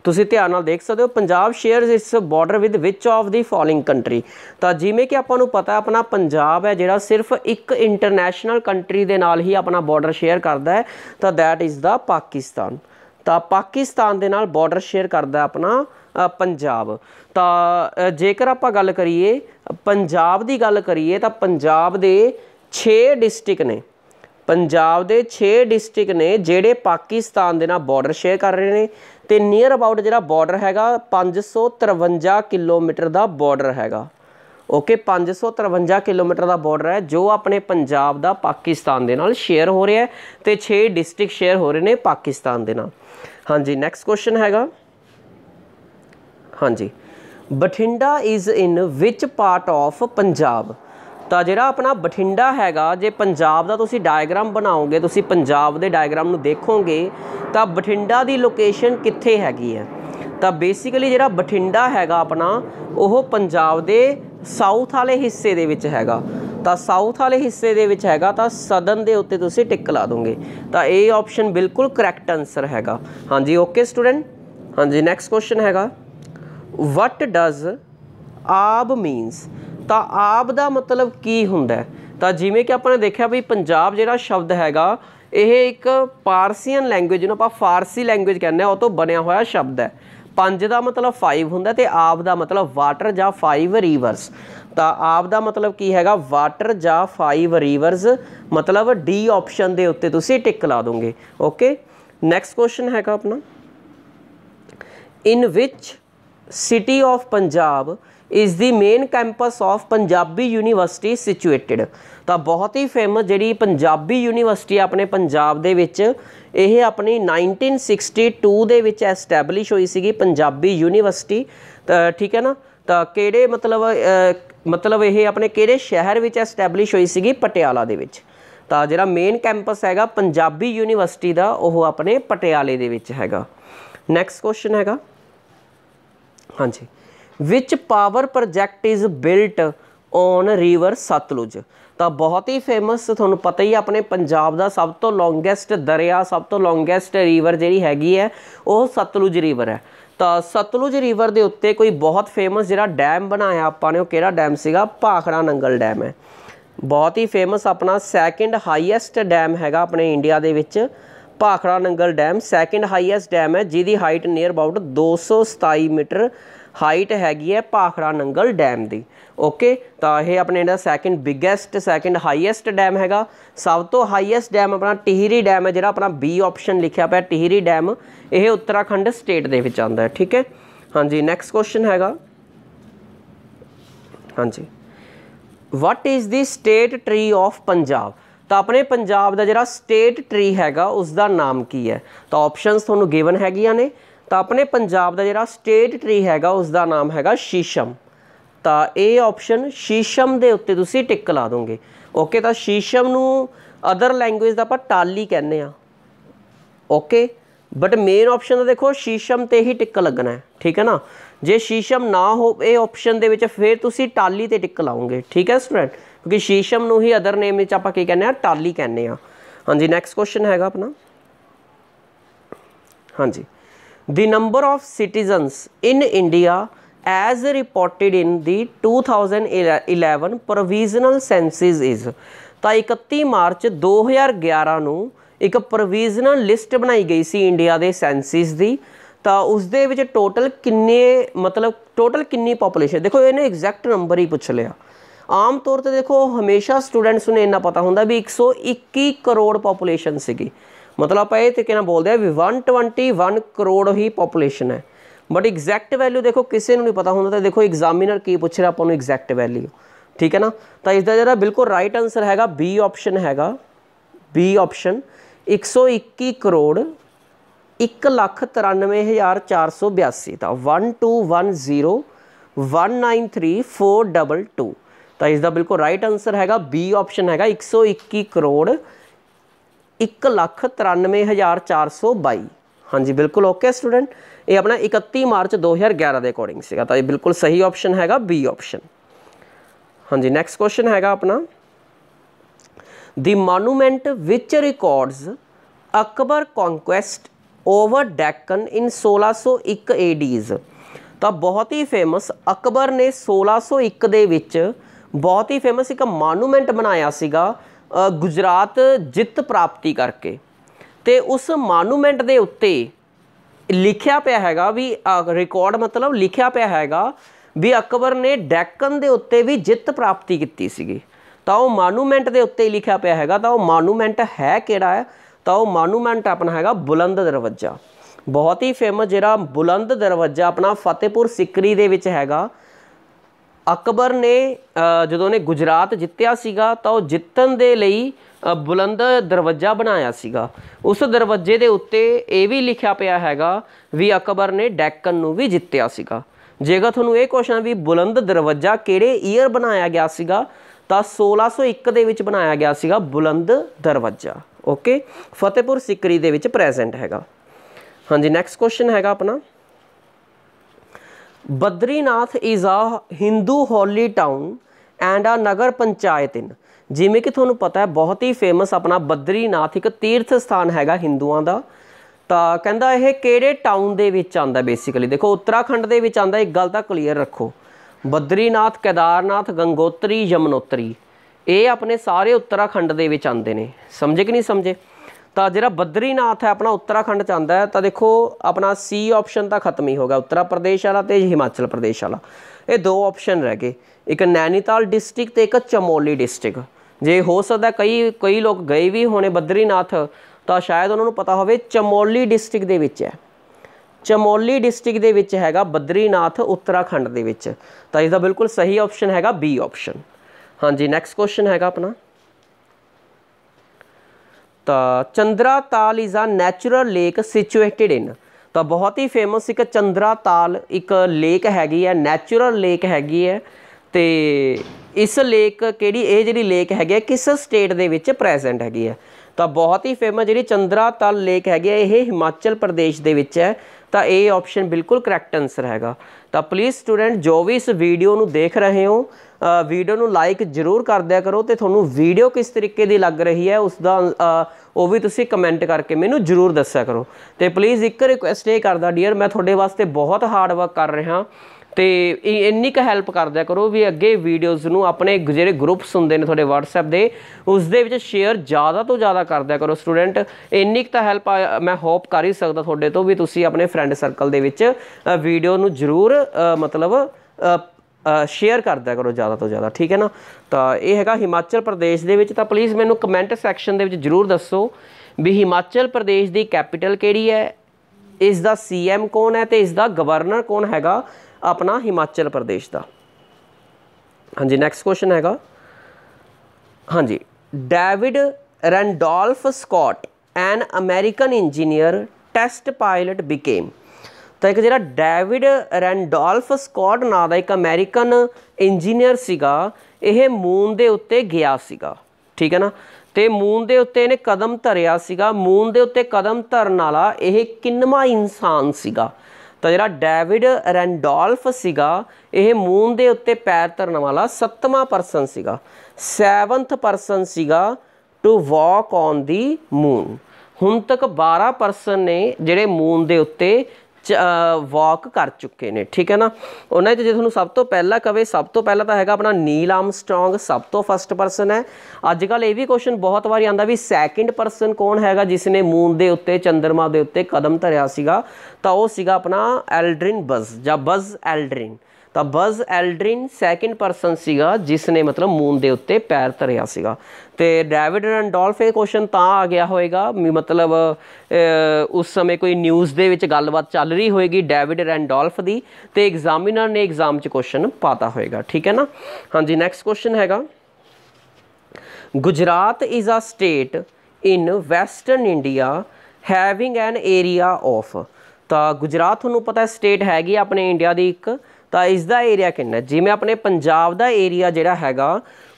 ਤੁਸੀਂ ਧਿਆਨ ਨਾਲ ਦੇਖ ਸਕਦੇ ਹੋ Punjab shares its border with which of the following country ਤਾਂ ਜਿਵੇਂ ਕਿ ਆਪਾਂ ਨੂੰ ਪਤਾ ਆਪਣਾ ਪੰਜਾਬ ਹੈ ਜਿਹੜਾ ਸਿਰਫ ਇੱਕ ਇੰਟਰਨੈਸ਼ਨਲ ਕੰਟਰੀ ਦੇ ਨਾਲ ਹੀ ਆਪਣਾ ਬਾਰਡਰ ਸ਼ੇਅਰ ਕਰਦਾ ਹੈ ਤਾਂ ਥੈਟ ਇਜ਼ ਦਾ ਪਾਕਿਸਤਾਨ ਤਾਂ ਪਾਕਿਸਤਾਨ ਦੇ ਨਾਲ ਬਾਰਡਰ ਸ਼ੇਅਰ ਕਰਦਾ ਆਪਣਾ ਪੰਜਾਬ ਤਾਂ ਜੇਕਰ ਆਪਾਂ ਗੱਲ ਕਰੀਏ ਪੰਜਾਬ ਦੀ ਗੱਲ ਕਰੀਏ ਤਾਂ ਪੰਜਾਬ ਦੇ 6 ਡਿਸਟ੍ਰਿਕਟ ਨੇ ਪੰਜਾਬ ਦੇ 6 ਡਿਸਟ੍ਰਿਕਟ ਨੇ ਜਿਹੜੇ ਪਾਕਿਸਤਾਨ ਦੇ ਨਾਲ ਬਾਰਡਰ ਸ਼ੇਅਰ ਕਰ ਰਹੇ ਨੇ ਤੇ ਨੀਅਰ ਅਬਾਊਟ ਜਿਹੜਾ ਬਾਰਡਰ ਹੈਗਾ 553 ਕਿਲੋਮੀਟਰ ਦਾ ਬਾਰਡਰ ਹੈਗਾ ਓਕੇ 553 ਕਿਲੋਮੀਟਰ ਦਾ ਬਾਰਡਰ ਹੈ ਜੋ ਆਪਣੇ ਪੰਜਾਬ ਦਾ ਪਾਕਿਸਤਾਨ ਦੇ ਨਾਲ ਸ਼ੇਅਰ ਹੋ ਰਿਹਾ ਤੇ 6 ਡਿਸਟ੍ਰਿਕਟ ਸ਼ੇਅਰ ਹੋ ਰਹੇ ਨੇ ਪਾਕਿਸਤਾਨ ਦੇ ਨਾਲ ਹਾਂਜੀ ਨੈਕਸਟ ਕੁਐਸਚਨ ਹੈਗਾ ਹਾਂਜੀ Bathinda is in which part of Punjab ਤਾਂ ਜਿਹੜਾ ਆਪਣਾ ਬਠਿੰਡਾ ਹੈਗਾ ਜੇ ਪੰਜਾਬ ਦਾ ਤੁਸੀਂ ਡਾਇਗਰਾਮ ਬਣਾਓਗੇ ਤੁਸੀਂ ਪੰਜਾਬ ਦੇ ਡਾਇਗਰਾਮ ਨੂੰ ਦੇਖੋਗੇ ਤਾਂ ਬਠਿੰਡਾ ਦੀ ਲੋਕੇਸ਼ਨ ਕਿੱਥੇ ਹੈਗੀ ਹੈ ਤਾਂ ਬੇਸਿਕਲੀ ਜਿਹੜਾ ਬਠਿੰਡਾ ਹੈਗਾ ਆਪਣਾ ਉਹ ਪੰਜਾਬ ਦੇ ਸਾਊਥ ਵਾਲੇ ਹਿੱਸੇ ਦੇ ਵਿੱਚ ਹੈਗਾ ਤਾਂ ਸਾਊਥ ਵਾਲੇ ਹਿੱਸੇ ਦੇ ਵਿੱਚ ਹੈਗਾ ਤਾਂ ਸਦਨ ਦੇ ਉੱਤੇ ਤੁਸੀਂ ਟਿਕ ਲਾ ਦੋਗੇ ਤਾਂ ਇਹ ਆਪਸ਼ਨ ਬਿਲਕੁਲ ਕਰੈਕਟ ਆਨਸਰ ਹੈਗਾ ਹਾਂਜੀ ਓਕੇ ਸਟੂਡੈਂਟ ਹਾਂਜੀ ਨੈਕਸਟ ਕੁਐਸਚਨ ਹੈਗਾ ਵਟ ਡਜ਼ ਆਬ ਮੀਨਸ ਤਾਂ ਆਪ ਦਾ ਮਤਲਬ ਕੀ ਹੁੰਦਾ ਤਾਂ ਜਿਵੇਂ ਕਿ ਆਪਾਂ ਨੇ ਦੇਖਿਆ ਵੀ ਪੰਜਾਬ ਜਿਹੜਾ ਸ਼ਬਦ ਹੈਗਾ ਇਹ ਇੱਕ ਪਾਰਸੀਅਨ ਲੈਂਗੁਏਜ ਨੂੰ ਆਪਾਂ ਫਾਰਸੀ ਲੈਂਗੁਏਜ ਕਹਿੰਦੇ ਆ ਉਹ ਤੋਂ ਬਣਿਆ ਹੋਇਆ ਸ਼ਬਦ ਹੈ ਪੰਜ ਦਾ ਮਤਲਬ 5 ਹੁੰਦਾ ਤੇ ਆਪ ਦਾ ਮਤਲਬ ਵਾਟਰ ਜਾਂ 5 ਰੀਵਰਸ ਤਾਂ ਆਪ ਦਾ ਮਤਲਬ ਕੀ ਹੈਗਾ ਵਾਟਰ ਜਾਂ 5 ਰੀਵਰਸ ਮਤਲਬ ਡੀ ਆਪਸ਼ਨ ਦੇ ਉੱਤੇ ਤੁਸੀਂ ਟਿਕ ਲਾ ਦੋਗੇ ਓਕੇ ਨੈਕਸਟ ਕੁਐਸਚਨ ਹੈਗਾ ਆਪਣਾ in which city of Punjab is the main campus of Punjabi University situated ਤਾਂ ਬਹੁਤ ਹੀ ਫੇਮਸ ਜਿਹੜੀ ਪੰਜਾਬੀ ਯੂਨੀਵਰਸਿਟੀ ਆਪਣੇ ਪੰਜਾਬ ਦੇ ਵਿੱਚ ਇਹ ਆਪਣੀ 1962 ਦੇ ਵਿੱਚ ਐਸਟੈਬਲਿਸ਼ ਹੋਈ ਸੀਗੀ ਪੰਜਾਬੀ ਯੂਨੀਵਰਸਿਟੀ ਤਾਂ ਠੀਕ ਹੈ ਨਾ ਤਾਂ ਕਿਹੜੇ ਮਤਲਬ ਮਤਲਬ ਇਹ ਆਪਣੇ ਕਿਹੜੇ ਸ਼ਹਿਰ ਵਿੱਚ ਐਸਟੈਬਲਿਸ਼ ਹੋਈ ਸੀਗੀ ਪਟਿਆਲਾ ਦੇ ਵਿੱਚ ਤਾਂ ਜਿਹੜਾ ਮੇਨ ਕੈਂਪਸ ਹੈਗਾ ਪੰਜਾਬੀ ਯੂਨੀਵਰਸਿਟੀ ਦਾ ਉਹ ਆਪਣੇ ਪਟਿਆਲੇ ਦੇ ਵਿੱਚ ਹੈਗਾ ਨੈਕਸਟ ਕੁਐਸਚਨ ਹੈਗਾ ਹਾਂਜੀ which power project is built on river Sutlej ਤਾਂ ਬਹੁਤ ਹੀ ਫੇਮਸ ਤੁਹਾਨੂੰ ਪਤਾ ਹੀ ਆਪਣੇ ਪੰਜਾਬ ਦਾ ਸਭ ਤੋਂ ਲੌਂਗੈਸਟ ਦਰਿਆ ਸਭ ਤੋਂ ਲੌਂਗੈਸਟ ਰਿਵਰ ਜਿਹੜੀ ਹੈਗੀ ਹੈ ਉਹ ਸਤਲੁਜ ਰਿਵਰ ਹੈ ਤਾਂ ਸਤਲੁਜ ਰਿਵਰ ਦੇ ਉੱਤੇ ਕੋਈ ਬਹੁਤ ਫੇਮਸ ਜਿਹੜਾ ਡੈਮ ਬਣਾਇਆ ਆਪਾਂ ਨੇ ਉਹ ਕਿਹੜਾ ਡੈਮ ਸੀਗਾ ਭਾਖੜਾ ਨੰਗਲ ਡੈਮ ਹੈ ਬਹੁਤ ਹੀ ਫੇਮਸ ਆਪਣਾ ਸੈਕਿੰਡ ਹਾਈਐਸਟ ਡੈਮ ਹੈਗਾ ਆਪਣੇ ਇੰਡੀਆ ਦੇ ਵਿੱਚ Bhakra Nangal dam second highest dam ਹੈ ਜਿਹਦੀ height near about 227 meter height ਹੈਗੀ ਹੈ ਪਾਖੜਾ ਨੰਗਲ ਡੈਮ ਦੀ ਓਕੇ ਤਾਂ ਇਹ ਆਪਣੇ ਦਾ second biggest second highest dam ਹੈਗਾ ਸਭ ਤੋਂ ਹਾਈਐਸਟ ਡੈਮ ਆਪਣਾ ਟਿਹਰੀ ਡੈਮ ਹੈ ਜਿਹੜਾ ਆਪਣਾ ਬੀ ਆਪਸ਼ਨ ਲਿਖਿਆ ਪਿਆ ਟਿਹਰੀ ਡੈਮ ਇਹ ਉੱਤਰਾਖੰਡ ਸਟੇਟ ਦੇ ਵਿੱਚ ਆਉਂਦਾ ਹੈ ਠੀਕ ਹੈ ਹਾਂਜੀ ਨੈਕਸਟ ਕੁਐਸਚਨ ਹੈਗਾ ਹਾਂਜੀ what is the state tree of Punjab ਤਾਂ ਆਪਣੇ ਪੰਜਾਬ ਦਾ ਜਿਹੜਾ ਸਟੇਟ ਟ੍ਰੀ ਹੈਗਾ ਉਸ ਦਾ ਨਾਮ ਕੀ ਹੈ ਤਾਂ ਆਪਸ਼ਨਸ ਤੁਹਾਨੂੰ ਗਿਵਨ ਹੈਗੀਆਂ ਨੇ ਤਾਂ ਆਪਣੇ ਪੰਜਾਬ ਦਾ ਜਿਹੜਾ ਸਟੇਟ ਟਰੀ ਹੈਗਾ ਉਸ ਦਾ ਨਾਮ ਹੈਗਾ ਸ਼ੀਸ਼ਮ ਤਾਂ ਇਹ ਆਪਸ਼ਨ ਸ਼ੀਸ਼ਮ ਦੇ ਉੱਤੇ ਤੁਸੀਂ ਟਿਕ ਲਾ ਦੋਗੇ ਓਕੇ ਤਾਂ ਸ਼ੀਸ਼ਮ ਨੂੰ ਅਦਰ ਲੈਂਗੁਏਜ ਦਾ ਆਪਾਂ ਟਾਲੀ ਕਹਿੰਦੇ ਆ ਓਕੇ ਬਟ ਮੇਨ ਆਪਸ਼ਨ ਦਾ ਦੇਖੋ ਸ਼ੀਸ਼ਮ ਤੇ ਹੀ ਟਿਕ ਲੱਗਣਾ ਹੈ ਠੀਕ ਹੈ ਨਾ ਜੇ ਸ਼ੀਸ਼ਮ ਨਾ ਹੋ ਇਹ ਆਪਸ਼ਨ ਦੇ ਵਿੱਚ ਫਿਰ ਤੁਸੀਂ ਟਾਲੀ ਤੇ ਟਿਕ ਲਾਉਂਗੇ ਠੀਕ ਹੈ ਸਟੂਡੈਂਟ ਕਿਉਂਕਿ ਸ਼ੀਸ਼ਮ ਨੂੰ ਹੀ ਅਦਰ ਨੇਮ ਵਿੱਚ ਆਪਾਂ ਕੀ ਕਹਿੰਦੇ ਆ ਟਾਲੀ ਕਹਿੰਦੇ ਆ ਹਾਂਜੀ ਨੈਕਸਟ ਕੁਐਸਚਨ ਹੈਗਾ ਆਪਣਾ ਹਾਂਜੀ the number of citizens in India as reported in the 2011 provisional census is ਤਾਂ 31 ਮਾਰਚ 2011 ਨੂੰ ਇੱਕ ਪ੍ਰੋਵੀਜ਼ਨਲ ਲਿਸਟ ਬਣਾਈ ਗਈ ਸੀ ਇੰਡੀਆ ਦੇ ਸੈਂਸਿਸ ਦੀ ਤਾਂ ਉਸ ਦੇ ਵਿੱਚ ਟੋਟਲ ਕਿੰਨੇ ਮਤਲਬ ਟੋਟਲ ਕਿੰਨੀ ਪੋਪੂਲੇਸ਼ਨ ਦੇਖੋ ਇਹਨੇ ਐਗਜ਼ੈਕਟ ਨੰਬਰ ਹੀ ਪੁੱਛ ਲਿਆ ਆਮ ਤੌਰ ਤੇ ਦੇਖੋ ਹਮੇਸ਼ਾ ਸਟੂਡੈਂਟਸ ਨੂੰ ਇੰਨਾ ਪਤਾ ਹੁੰਦਾ ਵੀ 121 ਕਰੋੜ ਪੋਪੂਲੇਸ਼ਨ ਸੀਗੀ मतलब आप तरीके बोलते हैं भी वन ट्वेंटी वन करोड़ ही पॉपुलेशन है बट एग्जैक्ट वैल्यू देखो किसी नहीं पता होंगे तो देखो एग्जामीनर की पूछ रहे आप एग्जैक्ट वैल्यू ठीक है ना तो इसका जरा बिल्कुल राइट आंसर है बी ऑप्शन है बी ऑप्शन एक सौ इक्की करोड़ एक लख तिरानवे हज़ार चार सौ बयासी था one two one zero one nine three four double two तो इसका बिल्कुल राइट आंसर है बी ऑप्शन है एक सौ इक्की करोड़ 193422 ਹਾਂਜੀ ਬਿਲਕੁਲ ਓਕੇ ਸਟੂਡੈਂਟ ਇਹ ਆਪਣਾ 31 ਮਾਰਚ 2011 ਦੇ ਅਕੋਰਡਿੰਗ ਸੀਗਾ ਤਾਂ ਇਹ ਬਿਲਕੁਲ ਸਹੀ ਆਪਸ਼ਨ ਹੈਗਾ ਬੀ ਆਪਸ਼ਨ ਹਾਂਜੀ ਨੈਕਸਟ ਕੁਐਸਚਨ ਹੈਗਾ ਆਪਣਾ the monument which records Akbar conquest over Deccan in 1601 AD ਤਾਂ ਬਹੁਤ ਹੀ ਫੇਮਸ ਅਕਬਰ ਨੇ 1601 ਦੇ ਵਿੱਚ ਬਹੁਤ ਹੀ ਫੇਮਸ ਇੱਕ ਮੋਨੂਮੈਂਟ ਬਣਾਇਆ ਸੀਗਾ ਗੁਜਰਾਤ ਜਿੱਤ ਪ੍ਰਾਪਤੀ ਕਰਕੇ ਤੇ ਉਸ ਮਾਨੂਮੈਂਟ ਦੇ ਉੱਤੇ ਲਿਖਿਆ ਪਿਆ ਹੈਗਾ ਵੀ ਰਿਕਾਰਡ ਮਤਲਬ ਲਿਖਿਆ ਪਿਆ ਹੈਗਾ ਵੀ ਅਕਬਰ ਨੇ ਡੈਕਨ ਦੇ ਉੱਤੇ ਵੀ ਜਿੱਤ ਪ੍ਰਾਪਤੀ ਕੀਤੀ ਸੀਗੀ ਤਾਂ ਉਹ ਮਾਨੂਮੈਂਟ ਦੇ ਉੱਤੇ ਹੀ ਲਿਖਿਆ ਪਿਆ ਹੈਗਾ ਤਾਂ ਉਹ ਮਾਨੂਮੈਂਟ ਹੈ ਕਿਹੜਾ ਹੈ ਤਾਂ ਉਹ ਮਾਨੂਮੈਂਟ ਆਪਣਾ ਹੈਗਾ ਬੁਲੰਦ ਦਰਵਾਜ਼ਾ ਬਹੁਤ ਹੀ ਫੇਮਸ ਜਿਹੜਾ ਬੁਲੰਦ ਦਰਵਾਜ਼ਾ ਆਪਣਾ ਫਤਿਹਪੁਰ ਸਿਕਰੀ ਦੇ ਵਿੱਚ ਹੈਗਾ ਅਕਬਰ ਨੇ ਜਦੋਂ ਨੇ ਗੁਜਰਾਤ ਜਿੱਤਿਆ ਸੀਗਾ ਤਾਂ ਉਹ ਜਿੱਤਣ ਦੇ ਲਈ ਬੁਲੰਦ ਦਰਵਾਜ਼ਾ ਬਣਾਇਆ ਸੀਗਾ ਉਸ ਦਰਵਾਜ਼ੇ ਦੇ ਉੱਤੇ ਇਹ ਵੀ ਲਿਖਿਆ ਪਿਆ ਹੈਗਾ ਵੀ ਅਕਬਰ ਨੇ ਡੈਕਨ ਨੂੰ ਵੀ ਜਿੱਤਿਆ ਸੀਗਾ ਜੇਕਰ ਤੁਹਾਨੂੰ ਇਹ ਕੁਐਸਚਨ ਵੀ ਬੁਲੰਦ ਦਰਵਾਜ਼ਾ ਕਿਹੜੇ ਈਅਰ ਬਣਾਇਆ ਗਿਆ ਸੀਗਾ ਤਾਂ 1601 ਦੇ ਵਿੱਚ ਬਣਾਇਆ ਗਿਆ ਸੀਗਾ ਬੁਲੰਦ ਦਰਵਾਜ਼ਾ ਓਕੇ ਫਤਿਹਪੁਰ ਸਿਕਰੀ ਦੇ ਵਿੱਚ ਪ੍ਰੈਜ਼ੈਂਟ ਹੈਗਾ ਹਾਂਜੀ ਨੈਕਸਟ ਕੁਐਸਚਨ ਹੈਗਾ ਆਪਣਾ ਬਦਰੀਨਾਥ ਇਜ਼ ਆ ਹਿੰਦੂ ਹੋਲੀ ਟਾਊਨ ਐਂਡ ਆ ਨਗਰ ਪੰਚਾਇਤ ਇਨ ਜਿਵੇਂ ਕਿ ਤੁਹਾਨੂੰ ਪਤਾ ਹੈ ਬਹੁਤ ਹੀ ਫੇਮਸ ਆਪਣਾ ਬਦਰੀਨਾਥ ਇੱਕ ਤੀਰਥ ਸਥਾਨ ਹੈਗਾ ਹਿੰਦੂਆਂ ਦਾ ਤਾਂ ਕਹਿੰਦਾ ਇਹ ਕਿਹੜੇ ਟਾਊਨ ਦੇ ਵਿੱਚ ਆਂਦਾ ਬੇਸਿਕਲੀ ਦੇਖੋ ਉੱਤਰਾਖੰਡ ਦੇ ਵਿੱਚ ਆਂਦਾ ਇੱਕ ਗੱਲ ਤਾਂ ਕਲੀਅਰ ਰੱਖੋ ਬਦਰੀਨਾਥ ਕੇਦਾਰਨਾਥ ਗੰਗੋਤਰੀ ਯਮਨੋਤਰੀ ਇਹ ਆਪਣੇ ਸਾਰੇ ਉੱਤਰਾਖੰਡ ਦੇ ਵਿੱਚ ਆਂਦੇ ਨੇ ਸਮਝੇ ਕਿ ਨਹੀਂ ਸਮਝੇ ਤਾਂ ਜਿਹੜਾ ਬਦਰੀਨਾਥ ਹੈ ਆਪਣਾ ਉੱਤਰਾਖੰਡ ਚ ਆਂਦਾ ਹੈ ਤਾਂ ਦੇਖੋ ਆਪਣਾ ਸੀ ਆਪਸ਼ਨ ਤਾਂ ਖਤਮ ਹੀ ਹੋ ਗਿਆ ਉੱਤਰਾ ਪ੍ਰਦੇਸ਼ ਵਾਲਾ ਤੇ ਹਿਮਾਚਲ ਪ੍ਰਦੇਸ਼ ਵਾਲਾ ਇਹ ਦੋ ਆਪਸ਼ਨ ਰਹਿ ਗਏ ਇੱਕ ਨੈਨੀਤਾਲ ਡਿਸਟ੍ਰਿਕਟ ਤੇ ਇੱਕ ਚਮੋਲੀ ਡਿਸਟ੍ਰਿਕਟ ਜੇ ਹੋ ਸਕਦਾ ਕਈ ਕਈ ਲੋਕ ਗਏ ਵੀ ਹੋਣੇ ਬਦਰੀਨਾਥ ਤਾਂ ਸ਼ਾਇਦ ਉਹਨਾਂ ਨੂੰ ਪਤਾ ਹੋਵੇ ਚਮੋਲੀ ਡਿਸਟ੍ਰਿਕਟ ਦੇ ਵਿੱਚ ਹੈ ਚਮੋਲੀ ਡਿਸਟ੍ਰਿਕਟ ਦੇ ਵਿੱਚ ਹੈਗਾ ਬਦਰੀਨਾਥ ਉੱਤਰਾਖੰਡ ਦੇ ਵਿੱਚ ਤਾਂ ਇਸ ਦਾ ਬਿਲਕੁਲ ਸਹੀ ਆਪਸ਼ਨ ਹੈਗਾ ਬੀ ਆਪਸ਼ਨ ਹਾਂਜੀ ਨੈਕਸਟ ਕੁਐਸਚਨ ਹੈਗਾ ਆਪਣਾ ਤਾਂ Chandra Tal is a natural lake situated in ਤਾਂ ਬਹੁਤ ਹੀ ਫੇਮਸ ਇੱਕ ਚੰਦਰਾ ਤਾਲ ਇੱਕ ਲੇਕ ਹੈਗੀ ਹੈ ਨੈਚੁਰਲ ਲੇਕ ਹੈਗੀ ਹੈ ਤੇ ਇਸ ਲੇਕ ਕਿਹੜੀ ਇਹ ਜਿਹੜੀ ਲੇਕ ਹੈਗੀ ਹੈ ਕਿਸ ਸਟੇਟ ਦੇ ਵਿੱਚ ਪ੍ਰੈਜ਼ੈਂਟ ਹੈਗੀ ਹੈ ਤਾਂ ਬਹੁਤ ਹੀ ਫੇਮਸ ਜਿਹੜੀ ਚੰਦਰਾ ਤਲ ਲੇਕ ਹੈਗੀ ਹੈ ਇਹ ਹਿਮਾਚਲ ਪ੍ਰਦੇਸ਼ ਦੇ ਵਿੱਚ ਹੈ ਤਾਂ ਇਹ ਆਪਸ਼ਨ ਬਿਲਕੁਲ ਕਰੈਕਟ ਆਨਸਰ ਹੈਗਾ ਤਾਂ ਪਲੀਜ਼ ਸਟੂਡੈਂਟ ਜੋ ਵੀ ਇਸ ਵੀਡੀਓ ਨੂੰ ਦੇਖ ਰਹੇ ਹੋ ਵੀਡੀਓ ਨੂੰ ਲਾਈਕ ਜ਼ਰੂਰ ਕਰ ਦਿਆ ਕਰੋ ਤੇ ਤੁਹਾਨੂੰ ਵੀਡੀਓ ਕਿਸ ਤਰੀਕੇ ਦੀ ਲੱਗ ਰਹੀ ਹੈ ਉਸ ਦਾ ਉਹ ਵੀ ਤੁਸੀਂ ਕਮੈਂਟ ਕਰਕੇ ਮੈਨੂੰ ਜ਼ਰੂਰ ਦੱਸਿਆ ਕਰੋ ਤੇ ਪਲੀਜ਼ ਇੱਕ ਰਿਕੁਐਸਟ ਇਹ ਕਰਦਾ ਡੀਅਰ ਮੈਂ ਤੁਹਾਡੇ ਵਾਸਤੇ ਬਹੁਤ ਹਾਰਡ ਵਰਕ ਕਰ ਰਿਹਾ ਤੇ ਇੰਨੀ ਕੁ ਹੈਲਪ ਕਰਦਿਆ ਕਰੋ ਵੀ ਅੱਗੇ ਵੀਡੀਓਜ਼ ਨੂੰ ਆਪਣੇ ਜਿਹੜੇ ਗਰੁੱਪਸ ਹੁੰਦੇ ਨੇ ਤੁਹਾਡੇ WhatsApp ਦੇ ਉਸ ਦੇ ਵਿੱਚ ਸ਼ੇਅਰ ਜ਼ਿਆਦਾ ਤੋਂ ਜ਼ਿਆਦਾ ਕਰਦਿਆ ਕਰੋ ਸਟੂਡੈਂਟ ਇੰਨੀ ਕੁ ਤਾਂ ਹੈਲਪ ਮੈਂ ਹੋਪ ਕਰ ਹੀ ਸਕਦਾ ਤੁਹਾਡੇ ਤੋਂ ਵੀ ਤੁਸੀਂ ਆਪਣੇ ਫਰੈਂਡ ਸਰਕਲ ਦੇ ਵਿੱਚ ਵੀਡੀਓ ਨੂੰ ਜ਼ਰੂਰ ਮਤਲਬ ਸ਼ੇਅਰ ਕਰਦਿਆ ਕਰੋ ਜ਼ਿਆਦਾ ਤੋਂ ਜ਼ਿਆਦਾ ਠੀਕ ਹੈ ਨਾ ਤਾਂ ਇਹ ਹੈਗਾ ਹਿਮਾਚਲ ਪ੍ਰਦੇਸ਼ ਦੇ ਵਿੱਚ ਤਾਂ ਪਲੀਜ਼ ਮੈਨੂੰ ਕਮੈਂਟ ਸੈਕਸ਼ਨ ਦੇ ਵਿੱਚ ਜ਼ਰੂਰ ਦੱਸੋ ਵੀ ਹਿਮਾਚਲ ਪ੍ਰਦੇਸ਼ ਦੀ ਕੈਪੀਟਲ ਕਿਹੜੀ ਹੈ ਇਸ ਦਾ ਸੀਐਮ ਕੌਣ ਹੈ ਤੇ ਇਸ ਦਾ ਗਵਰਨਰ ਕੌਣ ਹੈਗਾ ਆਪਣਾ ਹਿਮਾਚਲ ਪ੍ਰਦੇਸ਼ ਦਾ ਹਾਂਜੀ ਨੈਕਸਟ ਕੁਐਸਚਨ ਹੈਗਾ ਹਾਂਜੀ David Randolph Scott an American engineer test pilot became ਤਾਂ ਇੱਕ ਜਿਹੜਾ ਡੇਵਿਡ ਰੈਂਡੋਲਫ ਸਕਾਟ ਨਾਮ ਦਾ ਇੱਕ ਅਮਰੀਕਨ ਇੰਜੀਨੀਅਰ ਸੀਗਾ ਇਹ ਮੂਨ ਦੇ ਉੱਤੇ ਗਿਆ ਸੀਗਾ ਠੀਕ ਹੈ ਨਾ ਤੇ ਮੂਨ ਦੇ ਉੱਤੇ ਇਹਨੇ ਕਦਮ ਧਰਿਆ ਸੀਗਾ ਮੂਨ ਦੇ ਉੱਤੇ ਕਦਮ ਧਰਨ ਵਾਲਾ ਇਹ ਕਿੰਨਵਾ ਇਨਸਾਨ ਸੀਗਾ ਤਾਂ ਜਿਹੜਾ ਡੇਵਿਡ ਰੈਂਡੋਲਫ ਸੀਗਾ ਇਹ ਮੂਨ ਦੇ ਉੱਤੇ ਪੈਰ ਧਰਨ ਵਾਲਾ 7ਵਾਂ ਪਰਸਨ ਸੀਗਾ 7th ਪਰਸਨ ਸੀਗਾ to walk on the moon ਹੁਣ ਤੱਕ 12 ਪਰਸਨ ਨੇ ਜਿਹੜੇ ਮੂਨ ਦੇ ਉੱਤੇ ਵਾਕ ਕਰ ਚੁੱਕੇ ਨੇ ਠੀਕ ਹੈ ਨਾ ਉਹਨਾਂ ਵਿੱਚ ਜੇ ਤੁਹਾਨੂੰ ਸਭ ਤੋਂ ਪਹਿਲਾਂ ਕਵੇ ਸਭ ਤੋਂ ਪਹਿਲਾਂ ਤਾਂ ਹੈਗਾ ਆਪਣਾ ਨੀਲ ਆਰਮਸਟਰੋਂਗ ਸਭ ਤੋਂ ਫਰਸਟ ਪਰਸਨ ਹੈ ਅੱਜ ਕੱਲ ਇਹ ਵੀ ਕੁਐਸਚਨ ਬਹੁਤ ਵਾਰੀ ਆਂਦਾ ਵੀ ਸੈਕਿੰਡ ਪਰਸਨ ਕੌਣ ਹੈਗਾ ਜਿਸ ਨੇ ਮੂਨ ਦੇ ਉੱਤੇ ਚੰਦਰਮਾ ਦੇ ਉੱਤੇ ਕਦਮ ਧਰਿਆ ਸੀਗਾ ਤਾਂ ਉਹ ਸੀਗਾ ਆਪਣਾ ਐਲਡਰਿਨ ਬਜ਼ ਜਾਂ ਬਜ਼ ਐਲਡਰਿਨ ਤਾਂ ਬਜ਼ ਐਲਡਰਿਨ ਸੈਕਿੰਡ ਪਰਸਨ ਸੀਗਾ ਜਿਸ ਨੇ ਮਤਲਬ ਮੂਨ ਦੇ ਉੱਤੇ ਪੈਰ ਧਰਿਆ ਸੀਗਾ ਤੇ ਡੇਵਿਡ ਰੈਂਡੋਲਫ ਇਹ ਕੁਐਸਚਨ ਤਾਂ ਆ ਗਿਆ ਹੋਵੇਗਾ ਮਤਲਬ ਉਸ ਸਮੇਂ ਕੋਈ ਨਿਊਜ਼ ਦੇ ਵਿੱਚ ਗੱਲਬਾਤ ਚੱਲ ਰਹੀ ਹੋਵੇਗੀ ਡੇਵਿਡ ਰੈਂਡੋਲਫ ਦੀ ਤੇ ਐਗਜ਼ਾਮੀਨਰ ਨੇ ਐਗਜ਼ਾਮ 'ਚ ਕੁਐਸਚਨ ਪਾਤਾ ਹੋਵੇਗਾ ਠੀਕ ਹੈ ਨਾ ਹਾਂਜੀ ਨੈਕਸਟ ਕੁਐਸਚਨ ਹੈਗਾ Gujarat is a state in western India having an area of ਤਾਂ ਗੁਜਰਾਤ ਤੁਹਾਨੂੰ ਪਤਾ ਹੈ ਸਟੇਟ ਹੈਗੀ ਆਪਣੇ ਇੰਡੀਆ ਦੀ ਇੱਕ ਤਾਂ ਇਸ ਦਾ ਏਰੀਆ ਕਿੰਨਾ ਜਿਵੇਂ ਆਪਣੇ ਪੰਜਾਬ ਦਾ ਏਰੀਆ ਜਿਹੜਾ ਹੈਗਾ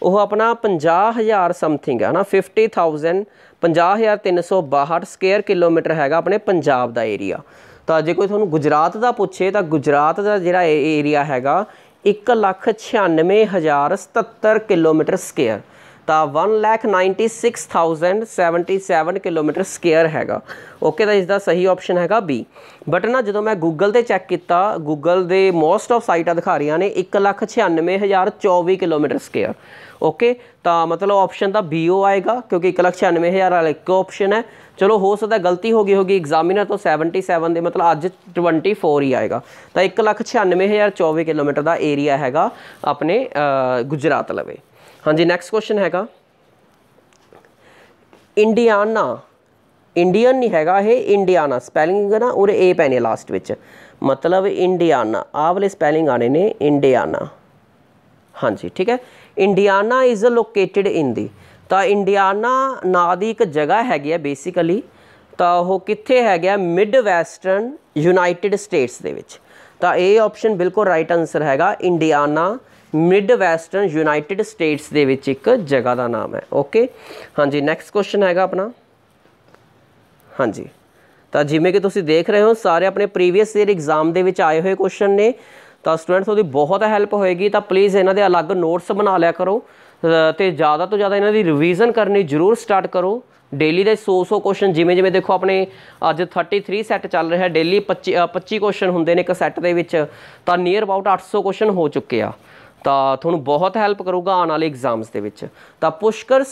ਉਹ ਆਪਣਾ 50000 ਸਮਥਿੰਗ ਹੈ ਨਾ 50000 50362 ਸਕੁਅਰ ਕਿਲੋਮੀਟਰ ਹੈਗਾ ਆਪਣੇ ਪੰਜਾਬ ਦਾ ਏਰੀਆ ਤਾਂ ਜੇ ਕੋਈ ਤੁਹਾਨੂੰ ਗੁਜਰਾਤ ਦਾ ਪੁੱਛੇ ਤਾਂ ਗੁਜਰਾਤ ਦਾ ਜਿਹੜਾ ਏਰੀਆ ਹੈਗਾ 196077 ਕਿਲੋਮੀਟਰ ਸਕੁਅਰ ਤਾਂ 196077 ਕਿਲੋਮੀਟਰ ਸਕੁਅਰ ਹੈਗਾ ਓਕੇ ਤਾਂ ਇਸ ਦਾ ਸਹੀ ਆਪਸ਼ਨ ਹੈਗਾ ਬੀ ਬਟ ਨਾ ਜਦੋਂ ਮੈਂ ਗੂਗਲ ਤੇ ਚੈੱਕ ਕੀਤਾ ਗੂਗਲ ਦੇ ਮੋਸਟ ਆਫ ਸਾਈਟਾਂ ਦਿਖਾ ਰਹੀਆਂ ਨੇ 196024 ਕਿਲੋਮੀਟਰ ਸਕੁਅਰ ਓਕੇ ਤਾਂ ਮਤਲਬ ਆਪਸ਼ਨ ਦਾ ਬੀ ਓ ਆਏਗਾ ਕਿਉਂਕਿ 196000 ਵਾਲਾ ਇੱਕ ਆਪਸ਼ਨ ਹੈ ਚਲੋ ਹੋ ਸਕਦਾ ਗਲਤੀ ਹੋ ਗਈ ਹੋਗੀ ਐਗਜ਼ਾਮੀਨਰ ਤੋਂ 77 ਦੇ ਮਤਲਬ ਅੱਜ 24 ਹੀ ਆਏਗਾ ਤਾਂ 196024 ਕਿਲੋਮੀਟਰ ਦਾ ਏਰੀਆ ਹੈਗਾ ਆਪਣੇ ਗੁਜਰਾਤ ਲਵੇ ਹਾਂਜੀ ਨੈਕਸਟ ਕੁਐਸਚਨ ਹੈਗਾ ਇੰਡੀਆਨਾ ਇੰਡੀਅਨ ਨਹੀਂ ਹੈਗਾ ਇਹ ਇੰਡੀਆਨਾ ਸਪੈਲਿੰਗ ਨਾ ਉਰੇ ਏ ਪੈਣੀ ਲਾਸਟ ਵਿੱਚ ਮਤਲਬ ਇੰਡੀਆਨਾ ਆਹ ਵਾਲੇ ਸਪੈਲਿੰਗ ਆਣੇ ਨੇ ਇੰਡੀਆਨਾ ਹਾਂਜੀ ਠੀਕ ਹੈ ਇੰਡੀਆਨਾ ਇਜ਼ ਲੋਕੇਟਿਡ ਇਨ ਦੀ ਤਾਂ ਇੰਡੀਆਨਾ ਨਾਂ ਦੀ ਇੱਕ ਜਗ੍ਹਾ ਹੈਗੀ ਹੈ ਬੇਸਿਕਲੀ ਤਾਂ ਉਹ ਕਿੱਥੇ ਗਿਆ ਮਿਡ ਵੈਸਟਰਨ ਯੂਨਾਈਟਿਡ ਸਟੇਟਸ ਦੇ ਵਿੱਚ ਤਾਂ ਇਹ ਆਪਸ਼ਨ ਬਿਲਕੁਲ ਰਾਈਟ ਆਨਸਰ ਹੈਗਾ Indiana mid western United States ਦੇ ਵਿੱਚ ਇੱਕ ਜਗ੍ਹਾ ਦਾ ਨਾਮ ਹੈ ਓਕੇ ਹਾਂਜੀ ਨੈਕਸਟ ਕੁਐਸਚਨ ਹੈਗਾ ਆਪਣਾ ਹਾਂਜੀ ਤਾਂ ਜਿਵੇਂ ਕਿ ਤੁਸੀਂ ਦੇਖ ਰਹੇ ਹੋ ਸਾਰੇ ਆਪਣੇ ਪ੍ਰੀਵੀਅਸ ਈਅਰ ਐਗਜ਼ਾਮ ਦੇ ਵਿੱਚ ਆਏ ਹੋਏ ਕੁਐਸਚਨ ਨੇ ਤਾਂ ਸਟੂਡੈਂਟਸ ਉਹਦੀ ਬਹੁਤ ਹੈਲਪ ਹੋਏਗੀ ਤਾਂ ਪਲੀਜ਼ ਇਹਨਾਂ ਦੇ ਅਲੱਗ ਨੋਟਸ ਬਣਾ ਲਿਆ ਕਰੋ ਤੇ ਜ਼ਿਆਦਾ ਤੋਂ ਜ਼ਿਆਦਾ ਇਹਨਾਂ ਦੀ ਰਿਵੀਜ਼ਨ ਕਰਨੀ ਜ਼ਰੂਰ ਸਟਾਰਟ ਕਰੋ ਡੇਲੀ ਦੇ 100-100 ਕੁਐਸਚਨ ਜਿਵੇਂ ਜਿਵੇਂ ਦੇਖੋ ਆਪਣੇ ਅੱਜ 33 ਸੈੱਟ ਚੱਲ ਰਿਹਾ ਡੇਲੀ 25 25 ਕੁਐਸਚਨ ਹੁੰਦੇ ਨੇ ਇੱਕ ਸੈੱਟ ਦੇ ਵਿੱਚ ਤਾਂ ਨੀਅਰ ਅਬਾਊਟ 800 ਕੁਐਸਚਨ ਹੋ ਚੁੱਕੇ ਆ ਤਾਂ ਤੁਹਾਨੂੰ ਬਹੁਤ ਹੈਲਪ ਕਰੂਗਾ ਆਉਣ ਵਾਲੇ ਐਗਜ਼ਾਮਸ ਦੇ ਵਿੱਚ ਤਾਂ ਪੁਸ਼ਕਰ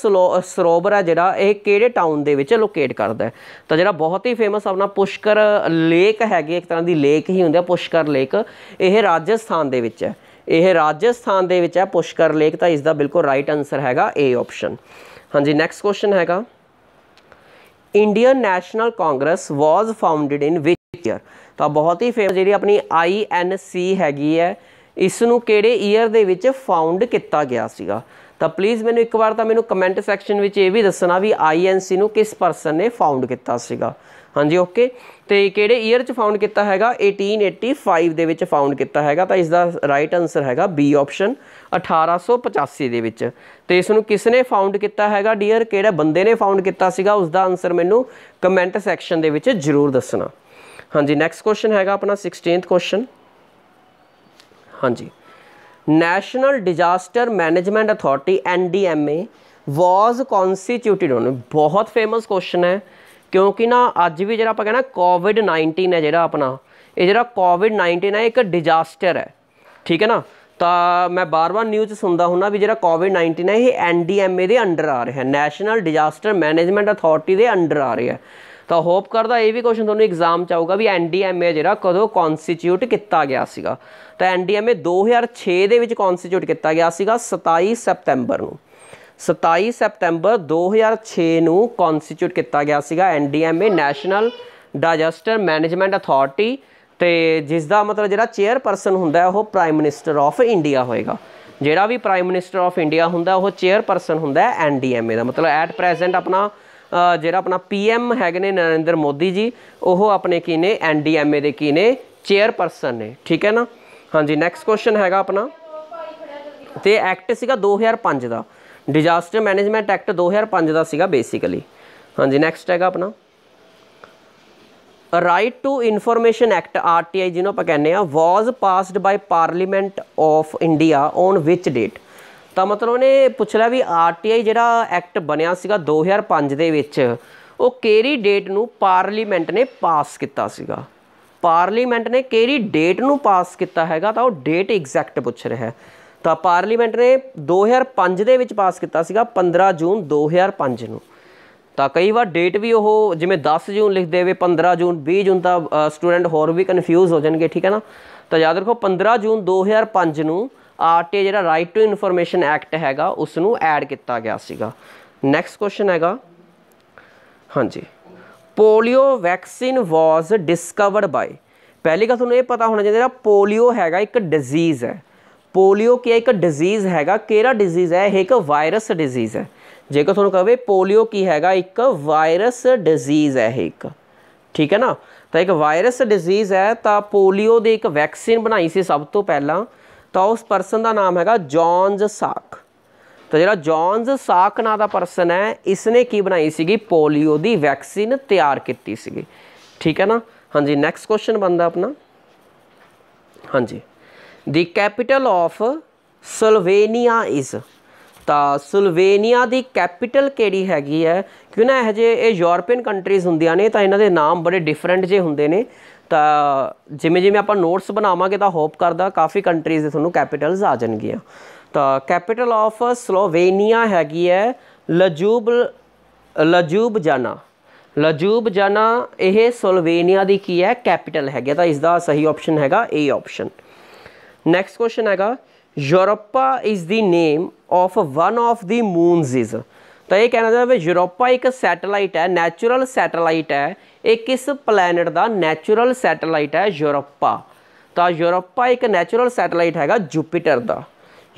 ਸਰੋਵਰ ਹੈ ਜਿਹੜਾ ਇਹ ਕਿਹੜੇ ਟਾਊਨ ਦੇ ਵਿੱਚ ਲੋਕੇਟ ਕਰਦਾ ਹੈ ਤਾਂ ਜਿਹੜਾ ਬਹੁਤ ਹੀ ਫੇਮਸ ਆਪਣਾ ਪੁਸ਼ਕਰ ਲੇਕ ਹੈਗੀ ਇੱਕ ਤਰ੍ਹਾਂ ਦੀ ਲੇਕ ਹੀ ਹੁੰਦੀ ਹੈ ਪੁਸ਼ਕਰ ਲੇਕ ਇਹ ਰਾਜਸਥਾਨ ਦੇ ਵਿੱਚ ਹੈ ਇਹ ਰਾਜਸਥਾਨ ਦੇ ਵਿੱਚ ਹੈ ਪੁਸ਼ਕਰ ਲੇਕ ਤਾਂ ਇਸ ਦਾ ਬਿਲਕੁਲ ਰਾਈਟ ਆਨਸਰ ਹੈਗਾ ਏ ਆਪਸ਼ਨ ਹਾਂਜੀ ਨੈਕਸਟ ਕੁਐਸਚਨ ਹੈਗਾ Indian National Congress was founded in which year ਤਾਂ ਬਹੁਤ ਹੀ ਫੇਮਸ ਜਿਹੜੀ ਆਪਣੀ ਸੀ ਹੈਗੀ ਹੈ ਇਸ ਨੂੰ ਕਿਹੜੇ ਈਅਰ ਦੇ ਵਿੱਚ ਫਾਊਂਡ ਕੀਤਾ ਗਿਆ ਸੀਗਾ ਤਾਂ ਪਲੀਜ਼ ਮੈਨੂੰ ਇੱਕ ਵਾਰ ਤਾਂ ਮੈਨੂੰ ਕਮੈਂਟ ਸੈਕਸ਼ਨ ਵਿੱਚ ਇਹ ਵੀ ਦੱਸਣਾ ਵੀ ਆਈਐਨਸੀ ਨੂੰ ਕਿਸ ਪਰਸਨ ਨੇ ਫਾਊਂਡ ਕੀਤਾ ਸੀਗਾ ਹਾਂਜੀ ਓਕੇ ਤੇ ਕਿਹੜੇ ਈਅਰ ਚ ਫਾਊਂਡ ਕੀਤਾ ਹੈਗਾ 1885 ਦੇ ਵਿੱਚ ਫਾਊਂਡ ਕੀਤਾ ਹੈਗਾ ਤਾਂ ਇਸ ਦਾ ਰਾਈਟ ਆਨਸਰ ਹੈਗਾ ਬੀ ਆਪਸ਼ਨ 1885 ਦੇ ਵਿੱਚ ਤੇ ਇਸ ਨੂੰ ਕਿਸ ਨੇ ਫਾਊਂਡ ਕੀਤਾ ਹੈਗਾ ਡੀਅਰ ਕਿਹੜੇ ਬੰਦੇ ਨੇ ਫਾਊਂਡ ਕੀਤਾ ਸੀਗਾ ਉਸ ਦਾ ਆਨਸਰ ਮੈਨੂੰ ਕਮੈਂਟ ਸੈਕਸ਼ਨ ਦੇ ਵਿੱਚ ਜਰੂਰ ਦੱਸਣਾ ਹਾਂਜੀ ਨੈਕਸਟ ਕੁਐਸਚਨ ਹੈਗਾ ਆਪਣਾ 16th ਕੁਐਸਚਨ ਹਾਂਜੀ National Disaster Management Authority NDMA was constituted ਉਹਨੇ ਬਹੁਤ ਫੇਮਸ ਕੁਐਸਚਨ ਹੈ ਕਿਉਂਕਿ ਨਾ ਅੱਜ ਵੀ ਜਿਹੜਾ ਆਪਾਂ ਕਹਿੰਦਾ ਕੋਵਿਡ 19 ਹੈ ਜਿਹੜਾ ਆਪਣਾ ਇਹ ਜਿਹੜਾ ਕੋਵਿਡ 19 ਹੈ ਇੱਕ ਡਿਜ਼ਾਸਟਰ ਹੈ ਠੀਕ ਹੈ ਨਾ ਤਾਂ ਮੈਂ ਬਾਰ-ਬਾਰ ਨਿਊਜ਼ ਸੁਣਦਾ ਹੁੰਦਾ ਵੀ ਜਿਹੜਾ ਕੋਵਿਡ 19 ਹੈ ਇਹ ਐਨਡੀਐਮਏ ਦੇ ਅੰਡਰ ਆ ਰਿਹਾ ਹੈ ਨੈਸ਼ਨਲ ਡਿਜ਼ਾਸਟਰ ਮੈਨੇਜਮੈਂਟ ਅਥਾਰਟੀ ਦੇ ਅੰਡਰ ਆ ਰਿਹਾ ਹੈ ਤਾਂ ਹੋਪ ਕਰਦਾ ਇਹ ਵੀ ਕੁਐਸਚਨ ਤੁਹਾਨੂੰ ਐਗਜ਼ਾਮ ਚ ਆਊਗਾ ਵੀ ਐਨਡੀਐਮਏ ਜਿਹੜਾ ਕਦੋਂ ਕਨਸਟੀਟਿਊਟ ਕੀਤਾ ਗਿਆ ਸੀਗਾ ਤਾਂ ਐਨਡੀਐਮਏ 2006 ਦੇ ਵਿੱਚ ਕਨਸਟੀਟਿਊਟ ਕੀਤਾ ਗਿਆ ਸੀਗਾ 27 ਸਤੰਬਰ ਨੂੰ 27 ਸਤੰਬਰ 2006 ਨੂੰ ਕਨਸਟੀਟਿਊਟ ਕੀਤਾ ਗਿਆ ਸੀਗਾ NDMA National disaster Management Authority ਤੇ ਜਿਸ ਦਾ ਮਤਲਬ ਜਿਹੜਾ ਚੇਅਰ ਪਰਸਨ ਹੁੰਦਾ ਉਹ ਪ੍ਰਾਈਮ ਮਿਨਿਸਟਰ ਆਫ ਇੰਡੀਆ ਹੋਏਗਾ ਜਿਹੜਾ ਵੀ ਪ੍ਰਾਈਮ ਮਿਨਿਸਟਰ ਆਫ ਇੰਡੀਆ ਹੁੰਦਾ ਉਹ ਚੇਅਰ ਪਰਸਨ ਹੁੰਦਾ ਐਨਡੀਐਮਏ ਦਾ ਮਤਲਬ ਐਟ ਪ੍ਰੈਜ਼ੈਂਟ ਆਪਣਾ ਜਿਹੜਾ ਆਪਣਾ ਪੀਐਮ ਹੈਗੇ ਨੇ ਨਰਿੰਦਰ ਮੋਦੀ ਜੀ ਉਹ ਆਪਣੇ ਕੀ ਨੇ ਐਨਡੀਐਮਏ ਦੇ ਕੀ ਨੇ ਚੇਅਰਪਰਸਨ ਨੇ ਠੀਕ ਹੈ ਨਾ ਹਾਂਜੀ ਨੈਕਸਟ ਕੁਐਸਚਨ ਹੈਗਾ ਆਪਣਾ ਤੇ ਐਕਟ ਸੀਗਾ 2005 ਦਾ ਡਿਜ਼ਾਸਟਰ ਮੈਨੇਜਮੈਂਟ ਐਕਟ 2005 ਦਾ ਸੀਗਾ ਬੇਸਿਕਲੀ ਹਾਂਜੀ ਨੈਕਸਟ ਹੈਗਾ ਆਪਣਾ right to information act RTI ਜਿਹਨੂੰ ਆਪਾਂ ਕਹਿੰਦੇ ਆ was passed by parliament of India on which date ਤਾਂ ਮਤਲਬ ਉਹਨੇ ਪੁੱਛ ਲਿਆ ਵੀ ਆਰਟੀਆਈ ਜਿਹੜਾ ਐਕਟ ਬਣਿਆ ਸੀਗਾ 2005 ਦੇ ਵਿੱਚ ਉਹ ਕਿਹੜੀ ਡੇਟ ਨੂੰ ਪਾਰਲੀਮੈਂਟ ਨੇ ਪਾਸ ਕੀਤਾ ਸੀਗਾ ਪਾਰਲੀਮੈਂਟ ਨੇ ਕਿਹੜੀ ਡੇਟ ਨੂੰ ਪਾਸ ਕੀਤਾ ਹੈਗਾ ਤਾਂ ਉਹ ਡੇਟ ਐਗਜ਼ੈਕਟ ਪੁੱਛ ਰਿਹਾ ਹੈ ਤਾਂ ਪਾਰਲੀਮੈਂਟ ਨੇ 2005 ਦੇ ਵਿੱਚ ਪਾਸ ਕੀਤਾ ਸੀਗਾ 15 ਜੂਨ 2005 ਨੂੰ ਤਾਂ ਕਈ ਵਾਰ ਡੇਟ ਵੀ ਉਹ ਜਿਵੇਂ 10 ਜੂਨ ਲਿਖ ਦੇਵੇ 15 ਜੂਨ 20 ਜੂਨ ਤਾਂ ਸਟੂਡੈਂਟ ਹੋਰ ਵੀ ਕਨਫਿਊਜ਼ ਹੋ ਜਾਣਗੇ ਠੀਕ ਹੈ ਨਾ ਤਾਂ ਯਾਦ ਰੱਖੋ 15 ਜੂਨ 2005 ਨੂੰ ਆਰਟੀਆਈ ਜਿਹੜਾ ਰਾਈਟ ਟੂ ਇਨਫੋਰਮੇਸ਼ਨ ਐਕਟ ਹੈਗਾ ਉਸ ਨੂੰ ਐਡ ਕੀਤਾ ਗਿਆ ਸੀਗਾ ਨੈਕਸਟ ਕੁਐਸਚਨ ਹੈਗਾ ਹਾਂਜੀ polio vaccine was discovered by ਪਹਿਲੀ ਗੱਲ ਤੁਹਾਨੂੰ ਇਹ ਪਤਾ ਹੋਣਾ ਚਾਹੀਦਾ ਜਿਹੜਾ ਪੋਲੀਓ ਹੈਗਾ ਇੱਕ ਡਿਜ਼ੀਜ਼ ਹੈ ਪੋਲੀਓ ਕੀ ਇੱਕ ਡਿਜ਼ੀਜ਼ ਹੈਗਾ ਕਿਹੜਾ ਡਿਜ਼ੀਜ਼ ਹੈ ਇਹ ਇੱਕ ਵਾਇਰਸ ਡਿਜ਼ੀਜ਼ ਹੈ ਜੇਕਰ ਤੁਹਾਨੂੰ ਕਹਵੇ ਪੋਲੀਓ ਕੀ ਹੈਗਾ ਇੱਕ ਵਾਇਰਸ ਡਿਜ਼ੀਜ਼ ਹੈ ਇਹ ਇੱਕ ਠੀਕ ਹੈ ਨਾ ਤਾਂ ਇੱਕ ਵਾਇਰਸ ਡਿਜ਼ੀਜ਼ ਹੈ ਤਾਂ ਪੋਲੀਓ ਦੀ ਇੱਕ ਵੈਕਸੀਨ ਬਣਾਈ ਸੀ ਸਭ ਤੋਂ ਪਹਿਲਾਂ ਤਾਂ ਉਸ ਪਰਸਨ ਦਾ ਨਾਮ ਹੈਗਾ ਜੌਨਸ ਸਾਕ ਤਾਂ ਜਿਹੜਾ ਜੌਨਸ ਸਾਕ ਨਾਂ ਦਾ ਪਰਸਨ ਹੈ ਇਸਨੇ ਕੀ ਬਣਾਈ ਸੀਗੀ ਪੋਲੀਓ ਦੀ ਵੈਕਸੀਨ ਤਿਆਰ ਕੀਤੀ ਸੀਗੀ ਠੀਕ ਹੈ ਨਾ ਹਾਂਜੀ ਨੈਕਸਟ ਕੁਐਸਚਨ ਬੰਦਾ ਆਪਣਾ ਹਾਂਜੀ the capital of Slovenia is ਤਾਂ ਸਲਵੇਨੀਆ ਦੀ ਕੈਪੀਟਲ ਕਿਹੜੀ ਹੈਗੀ ਹੈ ਕਿਉਂ ਨਾ ਇਹ ਜੇ ਇਹ ਯੂਰੋਪੀਅਨ ਕੰਟਰੀਜ਼ ਹੁੰਦੀਆਂ ਨੇ ਤਾਂ ਇਹਨਾਂ ਦੇ ਨਾਮ ਬੜੇ ਡਿਫਰੈਂਟ ਜੇ ਹੁੰਦੇ ਨੇ ਤਾਂ ਜਿਵੇਂ ਜਿਵੇਂ ਆਪਾਂ ਨੋਟਸ ਬਣਾਵਾਂਗੇ ਤਾਂ ਹੋਪ ਕਰਦਾ ਕਾਫੀ ਕੰਟਰੀਜ਼ ਦੇ ਤੁਹਾਨੂੰ ਕੈਪੀਟਲਸ ਆ ਜਾਣਗੀਆਂ ਤਾਂ ਕੈਪੀਟਲ ਆਫ ਸਲੋਵੇਨੀਆ ਹੈਗੀ ਹੈ ਲਜੂਬ ਲਜੂਬ ਜਾਨਾ ਲਜੂਬ ਜਾਨਾ ਇਹ ਸਲੋਵੇਨੀਆ ਦੀ ਕੀ ਹੈ ਕੈਪੀਟਲ ਹੈਗਾ ਤਾਂ ਇਸ ਦਾ ਸਹੀ ਆਪਸ਼ਨ ਹੈਗਾ ਏ ਆਪਸ਼ਨ ਨੈਕਸਟ ਕੁਐਸਚਨ ਹੈਗਾ Europa is the name of one of the moons is ਤਾਂ ਇਹ ਕਹਿਣਾ ਚਾਹੁੰਦਾ ਵੀ ਯੂਰੋਪਾ ਇੱਕ ਸੈਟੇਲਾਈਟ ਹੈ ਨੈਚੁਰਲ ਸੈਟੇਲਾਈਟ ਹੈ ਇਹ ਕਿਸ ਪਲੈਨਟ ਦਾ ਨੈਚੁਰਲ ਸੈਟੇਲਾਈਟ ਹੈ ਯੂਰੋਪਾ ਤਾਂ ਯੂਰੋਪਾ ਇੱਕ ਨੈਚੁਰਲ ਸੈਟੇਲਾਈਟ ਹੈਗਾ ਜੁਪੀਟਰ ਦਾ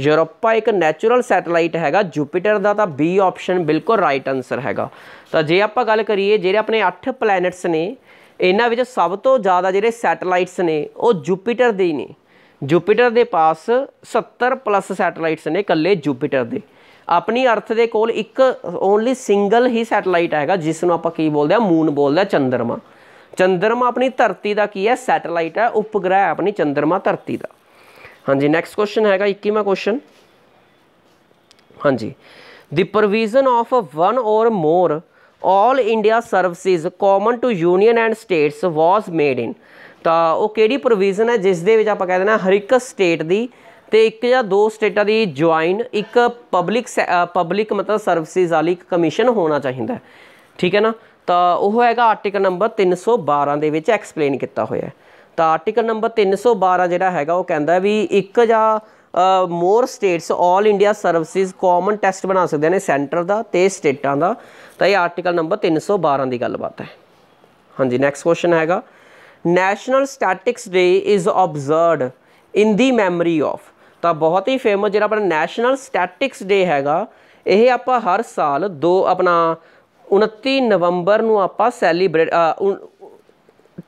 ਯੂਰੋਪਾ ਇੱਕ ਨੈਚੁਰਲ ਸੈਟੇਲਾਈਟ ਹੈਗਾ ਜੁਪੀਟਰ ਦਾ ਤਾਂ ਬੀ ਆਪਸ਼ਨ ਬਿਲਕੁਲ ਰਾਈਟ ਆਨਸਰ ਹੈਗਾ ਤਾਂ ਜੇ ਆਪਾਂ ਗੱਲ ਕਰੀਏ ਜਿਹੜੇ ਆਪਣੇ 8 ਪਲੈਨਟਸ ਨੇ ਇਹਨਾਂ ਵਿੱਚ ਸਭ ਤੋਂ ਜ਼ਿਆਦਾ ਜਿਹੜੇ ਸੈਟੇਲਾਈਟਸ ਨੇ ਉਹ ਜੁਪੀਟਰ ਦੇ ਹੀ ਨੇ ਜੁਪੀਟਰ ਦੇ ਪਾਸ 70 ਪਲੱਸ ਸੈਟੇਲਾਈਟਸ ਨੇ ਇਕੱਲੇ ਜੁਪੀਟਰ ਦੇ ਆਪਣੀ ਅਰਥ ਦੇ ਕੋਲ ਇੱਕ ਓਨਲੀ ਸਿੰਗਲ ਹੀ ਸੈਟੇਲਾਈਟ ਹੈਗਾ ਜਿਸ ਨੂੰ ਆਪਾਂ ਕੀ ਬੋਲਦੇ ਆ ਮੂਨ ਬੋਲਦੇ ਆ ਚੰਦਰਮਾ ਚੰਦਰਮਾ ਆਪਣੀ ਧਰਤੀ ਦਾ ਕੀ ਹੈ ਸੈਟੇਲਾਈਟ ਹੈ ਉਪਗ੍ਰਹਿ ਆਪਣੀ ਚੰਦਰਮਾ ਧਰਤੀ ਦਾ ਹਾਂਜੀ ਨੈਕਸਟ ਕੁਐਸਚਨ ਹੈਗਾ 21ਵਾਂ ਕੁਐਸਚਨ ਹਾਂਜੀ the provision of one or more all India services common to union and states was made in ਤਾਂ ਉਹ ਕਿਹੜੀ ਪ੍ਰੋਵੀਜ਼ਨ ਹੈ ਜਿਸ ਦੇ ਵਿੱਚ ਆਪਾਂ ਕਹਿ ਨਾ ਹਰ ਇੱਕ ਸਟੇਟ ਦੀ ਤੇ ਇੱਕ ਜਾਂ ਦੋ ਸਟੇਟਾਂ ਦੀ ਜੁਆਇਨ ਇੱਕ ਪਬਲਿਕ ਪਬਲਿਕ ਮਤਲਬ ਸਰਵਿਸਿਜ਼ ਵਾਲੀ ਇੱਕ ਕਮਿਸ਼ਨ ਹੋਣਾ ਚਾਹੀਦਾ ਠੀਕ ਹੈ ਨਾ ਤਾਂ ਉਹ ਹੈਗਾ ਆਰਟੀਕਲ ਨੰਬਰ 312 ਦੇ ਵਿੱਚ ਐਕਸਪਲੇਨ ਕੀਤਾ ਹੋਇਆ ਤਾਂ ਆਰਟੀਕਲ ਨੰਬਰ 312 ਜਿਹੜਾ ਹੈਗਾ ਉਹ ਕਹਿੰਦਾ ਵੀ ਇੱਕ ਜਾਂ more states 올 India services common test ਬਣਾ ਸਕਦੇ ਨੇ ਸੈਂਟਰ ਦਾ ਤੇ ਸਟੇਟਾਂ ਦਾ ਤਾਂ ਇਹ ਆਰਟੀਕਲ ਨੰਬਰ 312 ਦੀ ਗੱਲਬਾਤ ਹੈ ਹਾਂਜੀ ਨੈਕਸਟ ਕੁਐਸਚਨ ਹੈਗਾ National statistics day is observed in the memory of ਤਾਂ ਬਹੁਤ ਹੀ ਫੇਮਸ ਜਿਹੜਾ ਆਪਣਾ ਨੈਸ਼ਨਲ ਸਟੈਟਿਕਸ ਡੇ ਹੈਗਾ ਇਹ ਆਪਾਂ ਹਰ ਸਾਲ ਦੋ ਆਪਣਾ 29 ਨਵੰਬਰ ਨੂੰ ਆਪਾਂ ਸੈਲੀਬ੍ਰੇਟ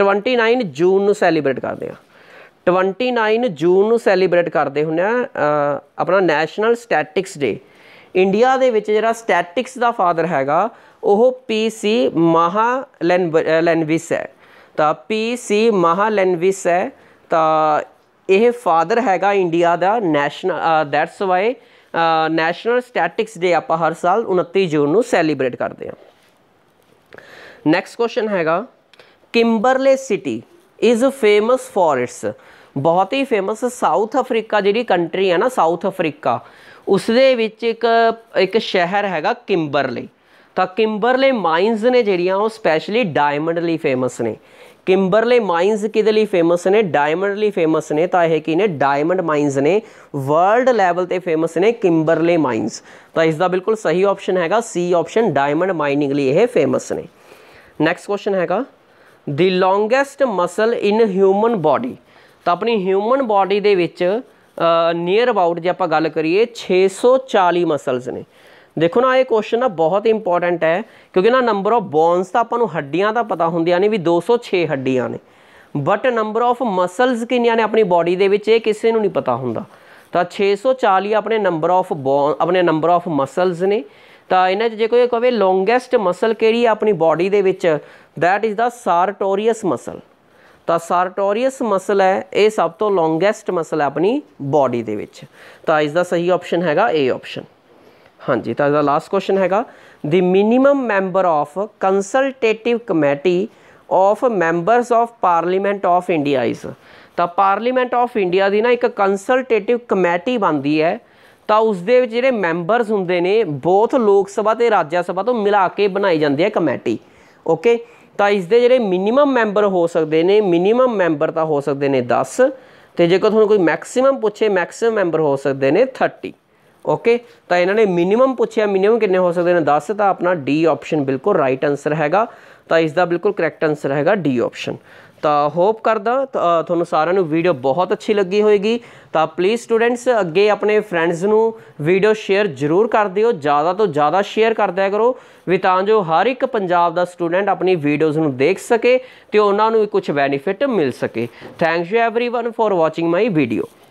29 ਜੂਨ ਨੂੰ ਸੈਲੀਬ੍ਰੇਟ ਕਰਦੇ ਆ 29 ਜੂਨ ਨੂੰ ਸੈਲੀਬ੍ਰੇਟ ਕਰਦੇ ਹੁੰਨੇ ਆ ਆਪਣਾ ਨੈਸ਼ਨਲ ਸਟੈਟਿਕਸ ਡੇ ਇੰਡੀਆ ਦੇ ਵਿੱਚ ਜਿਹੜਾ ਸਟੈਟਿਕਸ ਦਾ ਫਾਦਰ ਹੈਗਾ ਉਹ ਸੀ ਮਹਾ ਲੈਨਵਿਸ ਹੈ ਤਾਂ ਸੀ ਮਹਾ ਲੈਨਵਿਸ ਹੈ ਤਾਂ ਇਹ ਫਾਦਰ ਹੈਗਾ ਇੰਡੀਆ ਦਾ national that's why national statistics day ਆਪਾਂ ਹਰ ਸਾਲ 29 ਜੂਨ ਨੂੰ ਸੈਲੀਬ੍ਰੇਟ ਕਰਦੇ ਹਾਂ ਨੈਕਸਟ ਕੁਐਸਚਨ ਹੈਗਾ Kimberley city is famous for its ਬਹੁਤ ਹੀ ਫੇਮਸ ਸਾਊਥ ਅਫਰੀਕਾ ਜਿਹੜੀ ਕੰਟਰੀ ਹੈ ਨਾ ਸਾਊਥ ਅਫਰੀਕਾ ਉਸ ਦੇ ਵਿੱਚ ਇੱਕ ਇੱਕ ਸ਼ਹਿਰ ਹੈਗਾ ਕਿੰਬਰਲੇ ਤਾਂ ਕਿੰਬਰਲੇ ਮਾਈਨਸ ਨੇ ਜਿਹੜੀਆਂ ਉਹ ਸਪੈਸ਼ਲੀ ਡਾਇਮੰਡ ਲਈ ਫੇਮਸ ਨੇ ਕਿੰਬਰਲੇ ਮਾਈਨਸ ਕਿਹਦੇ ਲਈ ਫੇਮਸ ਨੇ ਡਾਇਮੰਡ ਲਈ ਫੇਮਸ ਨੇ ਤਾਂ ਇਹ ਕੀ ਨੇ ਡਾਇਮੰਡ ਮਾਈਨਸ ਨੇ ਵਰਲਡ ਲੈਵਲ ਤੇ ਫੇਮਸ ਨੇ ਕਿੰਬਰਲੇ ਮਾਈਨਸ ਤਾਂ ਇਸ ਦਾ ਬਿਲਕੁਲ ਸਹੀ ਆਪਸ਼ਨ ਹੈਗਾ ਸੀ ਆਪਸ਼ਨ ਡਾਇਮੰਡ ਮਾਈਨਿੰਗ ਲਈ ਇਹ ਫੇਮਸ ਨੇ ਨੈਕਸਟ ਕੁਐਸਚਨ ਹੈਗਾ the longest muscle in human body ਤਾਂ ਆਪਣੀ ਹਿਊਮਨ ਬਾਡੀ ਦੇ ਵਿੱਚ ਨੀਅਰ ਅਬਾਊਟ ਜੇ ਆਪਾਂ ਗੱਲ ਕਰੀਏ 640 ਮਸਲਸ ਨੇ ਦੇਖੋ ਨਾ ਇਹ ਕੁਐਸਚਨ ਨਾ ਬਹੁਤ ਇੰਪੋਰਟੈਂਟ ਹੈ ਕਿਉਂਕਿ ਨਾ ਨੰਬਰ ਆਫ ਬੋਨਸ ਤਾਂ ਆਪਾਂ ਨੂੰ ਹੱਡੀਆਂ ਦਾ ਪਤਾ ਹੁੰਦੀਆਂ ਨੇ ਵੀ 206 ਹੱਡੀਆਂ ਨੇ ਬਟ ਨੰਬਰ ਆਫ ਮਸਲਸ ਕਿੰਨੀਆਂ ਨੇ ਆਪਣੀ ਬਾਡੀ ਦੇ ਵਿੱਚ ਇਹ ਕਿਸੇ ਨੂੰ ਨਹੀਂ ਪਤਾ ਹੁੰਦਾ ਤਾਂ 640 ਆਪਣੇ ਨੰਬਰ ਆਫ ਆਪਣੇ ਨੰਬਰ ਆਫ ਮਸਲਸ ਨੇ ਤਾਂ ਇਹਨਾਂ 'ਚ ਜੇ ਕੋਈ ਕਹੇ ਲੌਂਗੈਸਟ ਮਸਲ ਕਿਹੜੀ ਹੈ ਆਪਣੀ ਬਾਡੀ ਦੇ ਵਿੱਚ that is the sartorius muscle ਤਾਂ ਸਾਰਟੋਰੀਅਸ ਮਸਲ ਹੈ ਇਹ ਸਭ ਤੋਂ ਲੌਂਗੈਸਟ ਮਸਲ ਹੈ ਆਪਣੀ ਬਾਡੀ ਦੇ ਵਿੱਚ ਤਾਂ ਇਸ ਦਾ ਸਹੀ ਆਪਸ਼ਨ ਹੈਗਾ A ਆਪਸ਼ਨ ਹਾਂਜੀ ਤਾਂ ਇਹਦਾ ਲਾਸਟ ਕੁਐਸਚਨ ਹੈਗਾ the minimum member of consultative committee of members of parliament of India is ਤਾਂ ਪਾਰਲੀਮੈਂਟ ਆਫ ਇੰਡੀਆ ਦੀ ਨਾ ਇੱਕ ਕੰਸਲਟੇਟਿਵ ਕਮੇਟੀ ਬਣਦੀ ਹੈ ਤਾਂ ਉਸ ਦੇ ਵਿੱਚ ਜਿਹੜੇ ਮੈਂਬਰਸ ਹੁੰਦੇ ਨੇ ਬੋਥ ਲੋਕ ਸਭਾ ਤੇ ਰਾਜ ਸਭਾ ਤੋਂ ਮਿਲਾ ਕੇ ਬਣਾਈ ਜਾਂਦੀ ਹੈ ਕਮੇਟੀ ਓਕੇ ਤਾਂ ਇਸ ਦੇ ਜਿਹੜੇ ਮਿਨੀਮਮ ਮੈਂਬਰ ਹੋ ਸਕਦੇ ਨੇ ਮਿਨੀਮਮ ਮੈਂਬਰ ਤਾਂ ਹੋ ਸਕਦੇ ਨੇ 10 ਤੇ ਜੇਕਰ ਤੁਹਾਨੂੰ ਕੋਈ ਮੈਕਸਿਮਮ ਪੁੱਛੇ ਮੈਕਸਿਮਮ ਮੈਂਬਰ ਹੋ ਸਕਦੇ ਨੇ 30 ਓਕੇ ਤਾਂ ਇਹਨਾਂ ਨੇ ਮਿਨੀਮਮ ਪੁੱਛਿਆ ਮਿਨੀਮਮ ਕਿੰਨੇ ਹੋ ਸਕਦੇ ਨੇ 10 ਤਾਂ ਆਪਣਾ ਡੀ ਆਪਸ਼ਨ ਬਿਲਕੁਲ ਰਾਈਟ ਆਨਸਰ ਹੈਗਾ ਤਾਂ ਇਸ ਦਾ ਬਿਲਕੁਲ ਕਰੈਕਟ ਆਨਸਰ ਹੈਗਾ ਡੀ ਆਪਸ਼ਨ ਤਾਂ ਹੋਪ ਕਰਦਾ ਤੁਹਾਨੂੰ ਸਾਰਿਆਂ ਨੂੰ ਵੀਡੀਓ ਬਹੁਤ ਅੱਛੀ ਲੱਗੀ ਹੋਵੇਗੀ ਤਾਂ ਪਲੀਜ਼ ਸਟੂਡੈਂਟਸ ਅੱਗੇ ਆਪਣੇ ਫਰੈਂਡਸ ਨੂੰ ਵੀਡੀਓ ਸ਼ੇਅਰ ਜ਼ਰੂਰ ਕਰ ਦਿਓ ਜ਼ਿਆਦਾ ਤੋਂ ਜ਼ਿਆਦਾ ਸ਼ੇਅਰ ਕਰਦਿਆ ਕਰੋ ਵੀ ਤਾਂ ਜੋ ਹਰ ਇੱਕ ਪੰਜਾਬ ਦਾ ਸਟੂਡੈਂਟ ਆਪਣੀ ਵੀਡੀਓਜ਼ ਨੂੰ ਦੇਖ ਸਕੇ ਤੇ ਉਹਨਾਂ ਨੂੰ ਕੁਝ ਬੈਨੀਫਿਟ ਮਿਲ ਸਕੇ thanks you everyone for watching my video